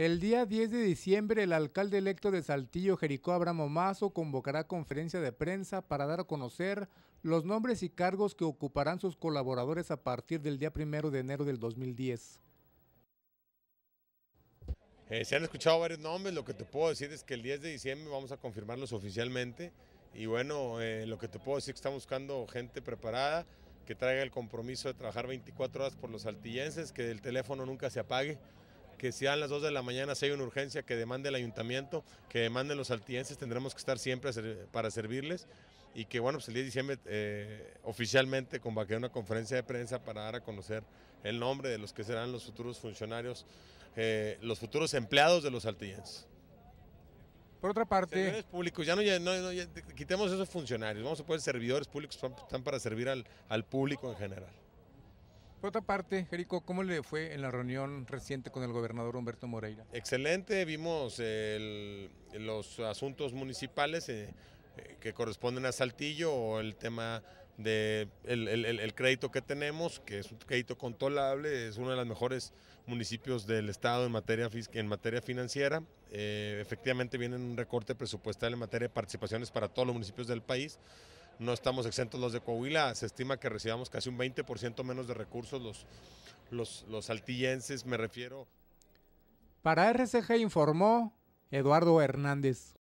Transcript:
El día 10 de diciembre, el alcalde electo de Saltillo, Jericó Abramo Mazo, convocará conferencia de prensa para dar a conocer los nombres y cargos que ocuparán sus colaboradores a partir del día 1 de enero del 2010. Eh, se han escuchado varios nombres, lo que te puedo decir es que el 10 de diciembre vamos a confirmarlos oficialmente y bueno, eh, lo que te puedo decir es que estamos buscando gente preparada, que traiga el compromiso de trabajar 24 horas por los saltillenses, que el teléfono nunca se apague que si a las 2 de la mañana si hay una urgencia que demande el ayuntamiento, que demanden los altienses, tendremos que estar siempre para servirles y que bueno, pues el 10 de diciembre eh, oficialmente convoqué una conferencia de prensa para dar a conocer el nombre de los que serán los futuros funcionarios, eh, los futuros empleados de los saltillenses. Por otra parte... Servidores públicos, ya no, no quitemos esos funcionarios, vamos a poner servidores públicos, están para servir al público en general. Por otra parte, Jerico, ¿cómo le fue en la reunión reciente con el gobernador Humberto Moreira? Excelente, vimos los asuntos municipales eh, eh, que corresponden a Saltillo o el tema del crédito que tenemos, que es un crédito controlable, es uno de los mejores municipios del estado en materia, en materia financiera. Eh, efectivamente viene un recorte presupuestal en materia de participaciones para todos los municipios del país no estamos exentos los de Coahuila, se estima que recibamos casi un 20% menos de recursos los, los, me refiero. Para RCG informó Eduardo Hernández.